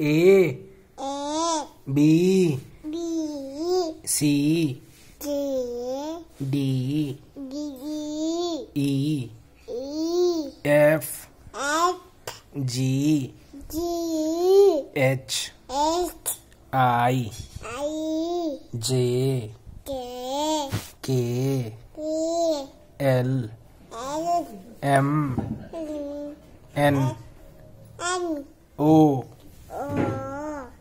A A B B C C D D E E F F G G H H I I J J K K L L M N N O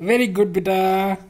very good beta